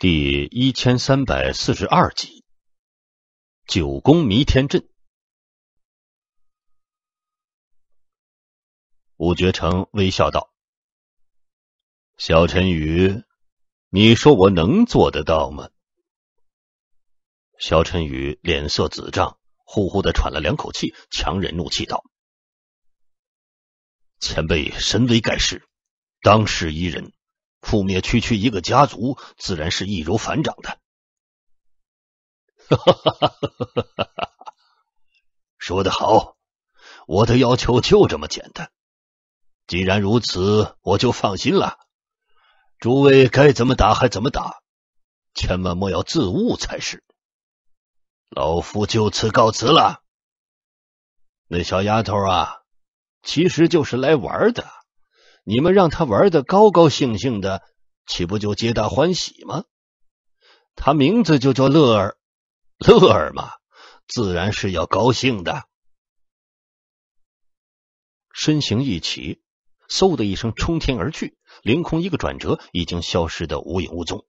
第一千三百四十二集，《九宫迷天阵》。吴绝成微笑道：“小陈宇，你说我能做得到吗？”小陈宇脸色紫胀，呼呼的喘了两口气，强忍怒气道：“前辈神威盖世，当世一人。”覆灭区区一个家族，自然是易如反掌的。说得好，我的要求就这么简单。既然如此，我就放心了。诸位该怎么打还怎么打，千万莫要自误才是。老夫就此告辞了。那小丫头啊，其实就是来玩的。你们让他玩的高高兴兴的，岂不就皆大欢喜吗？他名字就叫乐儿，乐儿嘛，自然是要高兴的。身形一起，嗖的一声冲天而去，凌空一个转折，已经消失的无影无踪。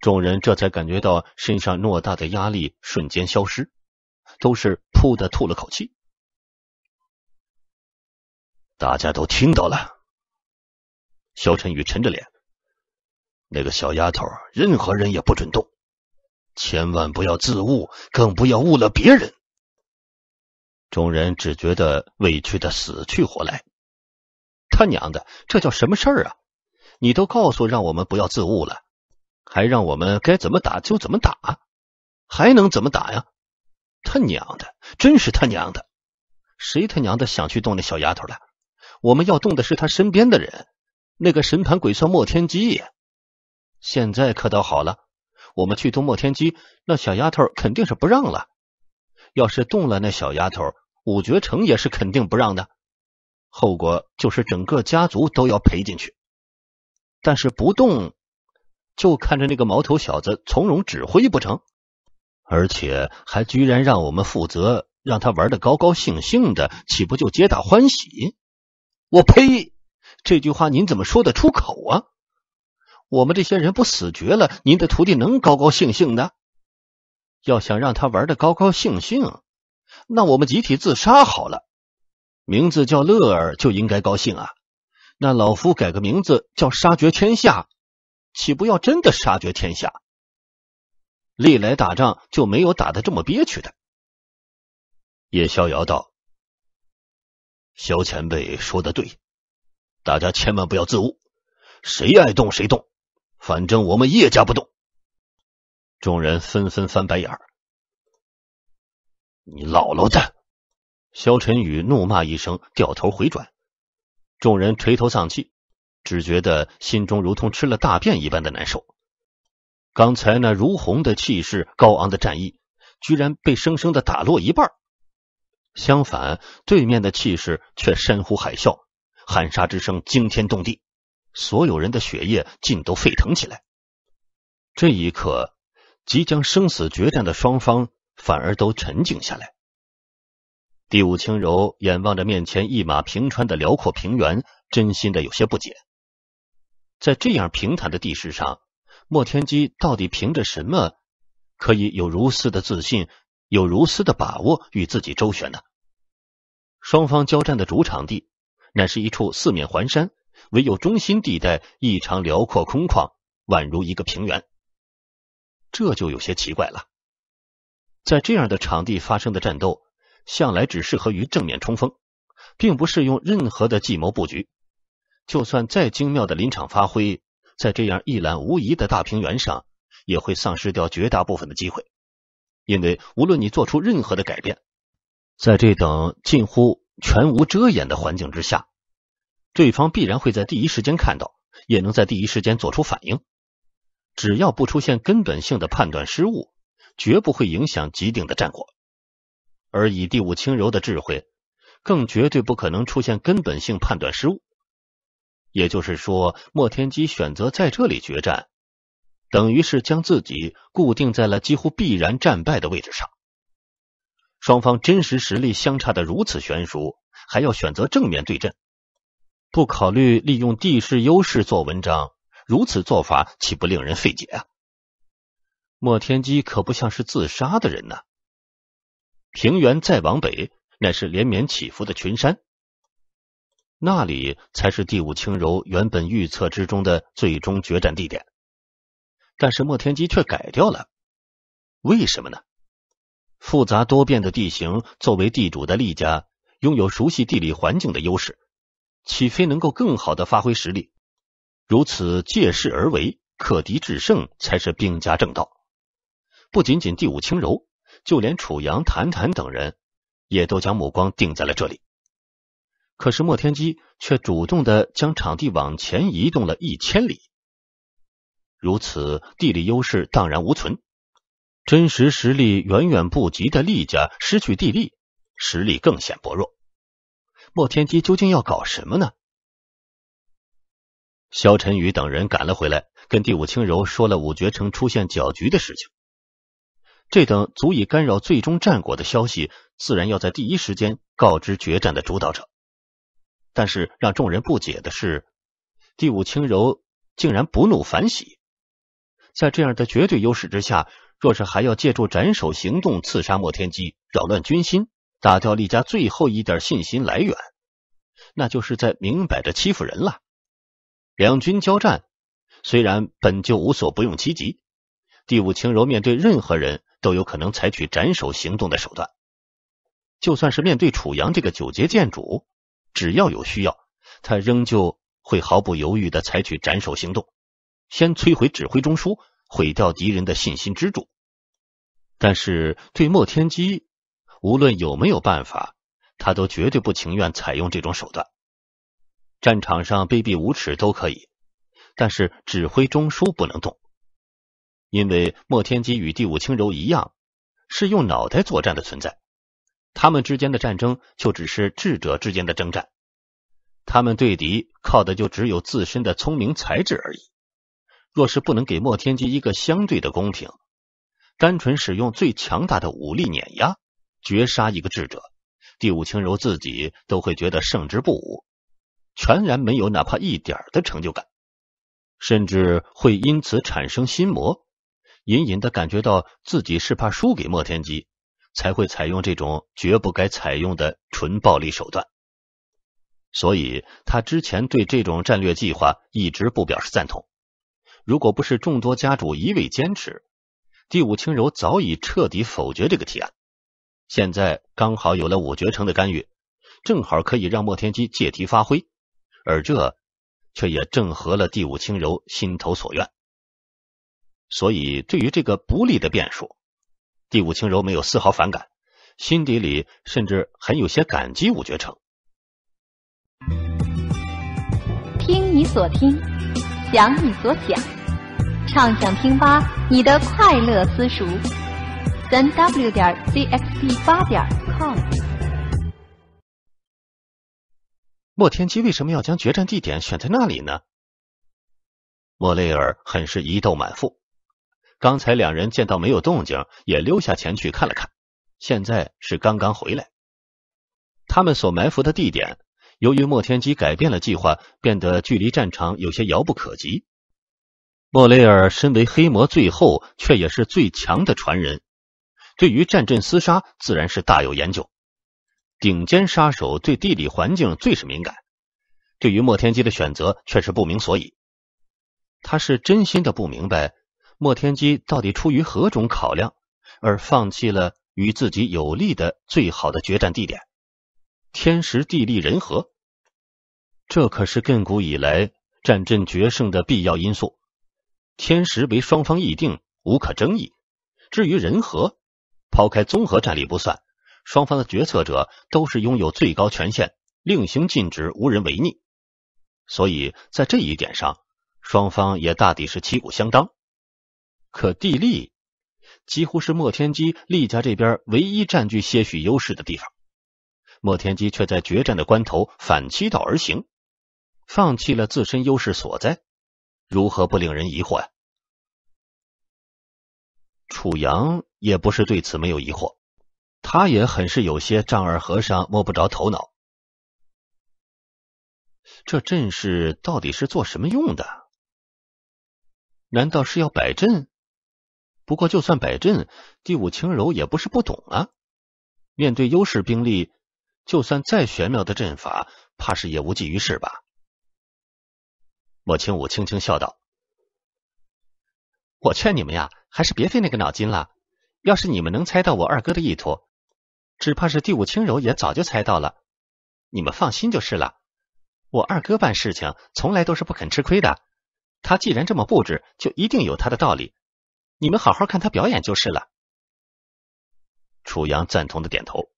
众人这才感觉到身上偌大的压力瞬间消失，都是噗的吐了口气。大家都听到了。肖晨宇沉着脸：“那个小丫头，任何人也不准动，千万不要自误，更不要误了别人。”众人只觉得委屈的死去活来。他娘的，这叫什么事儿啊？你都告诉让我们不要自误了，还让我们该怎么打就怎么打，还能怎么打呀？他娘的，真是他娘的！谁他娘的想去动那小丫头了？我们要动的是他身边的人，那个神盘鬼算莫天机。现在可倒好了，我们去动莫天机，那小丫头肯定是不让了。要是动了那小丫头，五绝城也是肯定不让的，后果就是整个家族都要赔进去。但是不动，就看着那个毛头小子从容指挥不成？而且还居然让我们负责，让他玩的高高兴兴的，岂不就皆大欢喜？我呸！这句话您怎么说得出口啊？我们这些人不死绝了，您的徒弟能高高兴兴的？要想让他玩的高高兴兴，那我们集体自杀好了。名字叫乐儿就应该高兴啊。那老夫改个名字叫杀绝天下，岂不要真的杀绝天下？历来打仗就没有打的这么憋屈的。叶逍遥道。萧前辈说的对，大家千万不要自误，谁爱动谁动，反正我们叶家不动。众人纷纷翻白眼儿。你姥姥的！萧晨宇怒骂一声，掉头回转。众人垂头丧气，只觉得心中如同吃了大便一般的难受。刚才那如虹的气势、高昂的战意，居然被生生的打落一半。相反，对面的气势却山呼海啸，喊杀之声惊天动地，所有人的血液尽都沸腾起来。这一刻，即将生死决战的双方反而都沉静下来。第五轻柔眼望着面前一马平川的辽阔平原，真心的有些不解：在这样平坦的地势上，莫天机到底凭着什么可以有如斯的自信？有如斯的把握与自己周旋呢？双方交战的主场地，乃是一处四面环山，唯有中心地带异常辽阔空旷，宛如一个平原。这就有些奇怪了。在这样的场地发生的战斗，向来只适合于正面冲锋，并不适用任何的计谋布局。就算再精妙的临场发挥，在这样一览无遗的大平原上，也会丧失掉绝大部分的机会。因为无论你做出任何的改变，在这等近乎全无遮掩的环境之下，对方必然会在第一时间看到，也能在第一时间做出反应。只要不出现根本性的判断失误，绝不会影响极定的战果。而以第五轻柔的智慧，更绝对不可能出现根本性判断失误。也就是说，莫天机选择在这里决战。等于是将自己固定在了几乎必然战败的位置上。双方真实实力相差的如此悬殊，还要选择正面对阵，不考虑利用地势优势做文章，如此做法岂不令人费解啊？莫天机可不像是自杀的人呢。平原再往北，乃是连绵起伏的群山，那里才是第五轻柔原本预测之中的最终决战地点。但是莫天机却改掉了，为什么呢？复杂多变的地形，作为地主的厉家拥有熟悉地理环境的优势，岂非能够更好的发挥实力？如此借势而为，克敌制胜才是兵家正道。不仅仅第五轻柔，就连楚阳、谭谭等人，也都将目光定在了这里。可是莫天机却主动的将场地往前移动了一千里。如此，地理优势荡然无存，真实实力远远不及的厉家失去地利，实力更显薄弱。莫天机究竟要搞什么呢？萧晨宇等人赶了回来，跟第五轻柔说了五绝城出现搅局的事情。这等足以干扰最终战果的消息，自然要在第一时间告知决战的主导者。但是让众人不解的是，第五轻柔竟然不怒反喜。在这样的绝对优势之下，若是还要借助斩首行动刺杀莫天机，扰乱军心，打掉厉家最后一点信心来源，那就是在明摆着欺负人了。两军交战，虽然本就无所不用其极，第五轻柔面对任何人都有可能采取斩首行动的手段，就算是面对楚阳这个九阶剑主，只要有需要，他仍旧会毫不犹豫的采取斩首行动。先摧毁指挥中枢，毁掉敌人的信心支柱。但是对莫天机，无论有没有办法，他都绝对不情愿采用这种手段。战场上卑鄙无耻都可以，但是指挥中枢不能动，因为莫天机与第五轻柔一样，是用脑袋作战的存在。他们之间的战争就只是智者之间的征战，他们对敌靠的就只有自身的聪明才智而已。若是不能给莫天机一个相对的公平，单纯使用最强大的武力碾压、绝杀一个智者，第五轻柔自己都会觉得胜之不武，全然没有哪怕一点的成就感，甚至会因此产生心魔，隐隐的感觉到自己是怕输给莫天机，才会采用这种绝不该采用的纯暴力手段，所以他之前对这种战略计划一直不表示赞同。如果不是众多家主一味坚持，第五轻柔早已彻底否决这个提案。现在刚好有了五绝城的干预，正好可以让莫天机借题发挥，而这却也正合了第五轻柔心头所愿。所以，对于这个不利的变数，第五轻柔没有丝毫反感，心底里甚至很有些感激五绝城。听你所听，想你所想。畅想听吧，你的快乐私塾，三 w 点 c x p 八点 com。莫天机为什么要将决战地点选在那里呢？莫雷尔很是一窦满腹。刚才两人见到没有动静，也溜下前去看了看，现在是刚刚回来。他们所埋伏的地点，由于莫天机改变了计划，变得距离战场有些遥不可及。莫雷尔身为黑魔最后，却也是最强的传人，对于战阵厮杀自然是大有研究。顶尖杀手对地理环境最是敏感，对于莫天机的选择却是不明所以。他是真心的不明白，莫天机到底出于何种考量而放弃了与自己有利的最好的决战地点。天时地利人和，这可是亘古以来战阵决胜的必要因素。天时为双方议定，无可争议。至于人和，抛开综合战力不算，双方的决策者都是拥有最高权限，令行禁止，无人违逆。所以在这一点上，双方也大抵是旗鼓相当。可地利，几乎是莫天基厉家这边唯一占据些许优势的地方。莫天基却在决战的关头反其道而行，放弃了自身优势所在。如何不令人疑惑呀？楚阳也不是对此没有疑惑，他也很是有些丈二和尚摸不着头脑。这阵势到底是做什么用的？难道是要摆阵？不过就算摆阵，第五轻柔也不是不懂啊。面对优势兵力，就算再玄妙的阵法，怕是也无济于事吧。莫清武轻轻笑道：“我劝你们呀，还是别费那个脑筋了。要是你们能猜到我二哥的意图，只怕是第五轻柔也早就猜到了。你们放心就是了。我二哥办事情从来都是不肯吃亏的，他既然这么布置，就一定有他的道理。你们好好看他表演就是了。”楚阳赞同的点头：“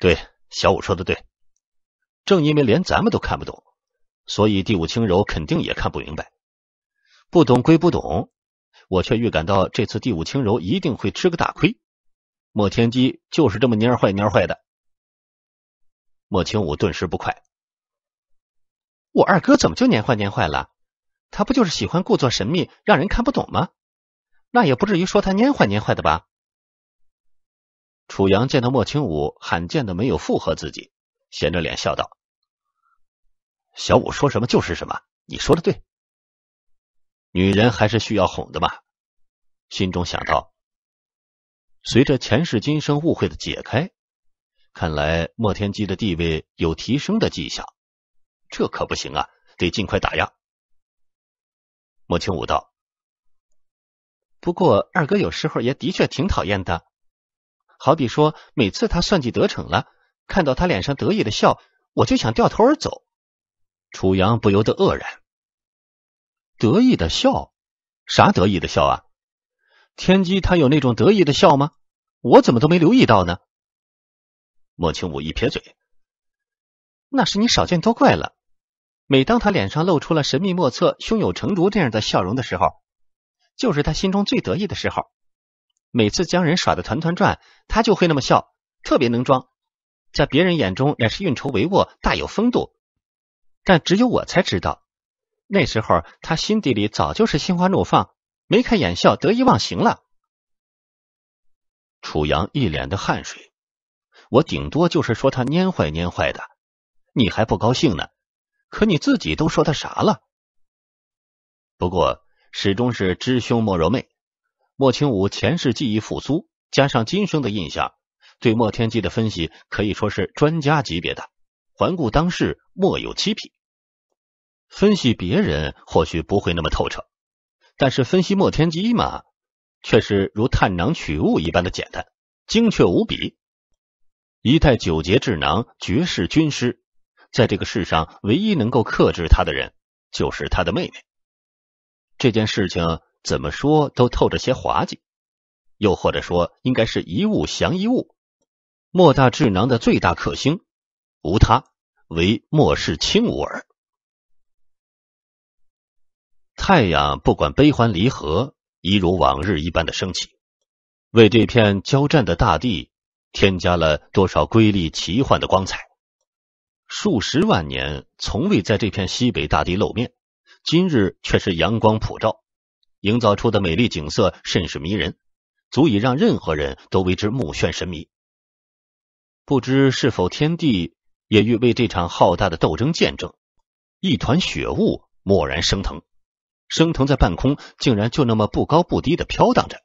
对，小五说的对，正因为连咱们都看不懂。”所以，第五轻柔肯定也看不明白，不懂归不懂，我却预感到这次第五轻柔一定会吃个大亏。莫天机就是这么蔫坏蔫坏的。莫清武顿时不快，我二哥怎么就蔫坏蔫坏了？他不就是喜欢故作神秘，让人看不懂吗？那也不至于说他蔫坏蔫坏的吧？楚阳见到莫清武罕见的没有附和自己，闲着脸笑道。小五说什么就是什么，你说的对。女人还是需要哄的嘛。心中想到，随着前世今生误会的解开，看来莫天机的地位有提升的迹象。这可不行啊，得尽快打压。莫清武道。不过二哥有时候也的确挺讨厌的，好比说每次他算计得逞了，看到他脸上得意的笑，我就想掉头而走。楚阳不由得愕然，得意的笑？啥得意的笑啊？天机他有那种得意的笑吗？我怎么都没留意到呢？莫清武一撇嘴，那是你少见多怪了。每当他脸上露出了神秘莫测、胸有成竹这样的笑容的时候，就是他心中最得意的时候。每次将人耍的团团转，他就会那么笑，特别能装，在别人眼中乃是运筹帷幄，大有风度。但只有我才知道，那时候他心底里早就是心花怒放、眉开眼笑、得意忘形了。楚阳一脸的汗水，我顶多就是说他蔫坏蔫坏的，你还不高兴呢？可你自己都说他啥了？不过始终是知兄莫柔妹，莫清武前世记忆复苏，加上今生的印象，对莫天机的分析可以说是专家级别的。环顾当世，莫有七品。分析别人或许不会那么透彻，但是分析莫天机嘛，却是如探囊取物一般的简单，精确无比。一代九节智囊、绝世军师，在这个世上唯一能够克制他的人，就是他的妹妹。这件事情怎么说都透着些滑稽，又或者说应该是一物降一物。莫大智囊的最大克星，无他，为莫氏清吾耳。太阳不管悲欢离合，一如往日一般的升起，为这片交战的大地添加了多少瑰丽奇幻的光彩。数十万年从未在这片西北大地露面，今日却是阳光普照，营造出的美丽景色甚是迷人，足以让任何人都为之目眩神迷。不知是否天地也欲为这场浩大的斗争见证？一团血雾蓦然升腾。升腾在半空，竟然就那么不高不低的飘荡着，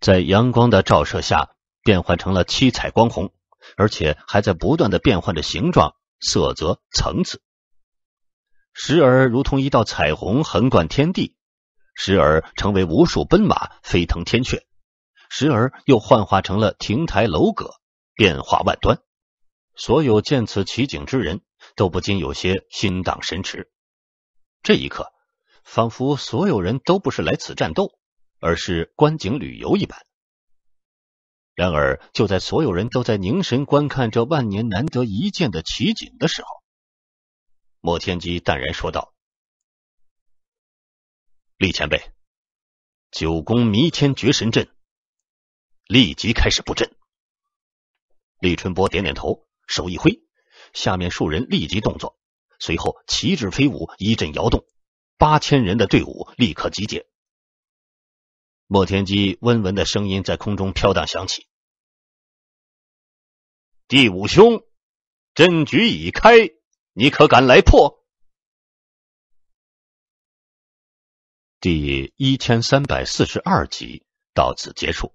在阳光的照射下，变换成了七彩光虹，而且还在不断的变换着形状、色泽、层次。时而如同一道彩虹横贯天地，时而成为无数奔马飞腾天阙，时而又幻化成了亭台楼阁，变化万端。所有见此奇景之人都不禁有些心荡神驰。这一刻。仿佛所有人都不是来此战斗，而是观景旅游一般。然而，就在所有人都在凝神观看这万年难得一见的奇景的时候，莫天机淡然说道：“李前辈，九宫弥天绝神阵，立即开始布阵。”李春波点点头，手一挥，下面数人立即动作，随后旗帜飞舞，一阵摇动。八千人的队伍立刻集结。莫天机温文的声音在空中飘荡响起：“第五兄，阵局已开，你可敢来破？”第一千三百四十二集到此结束。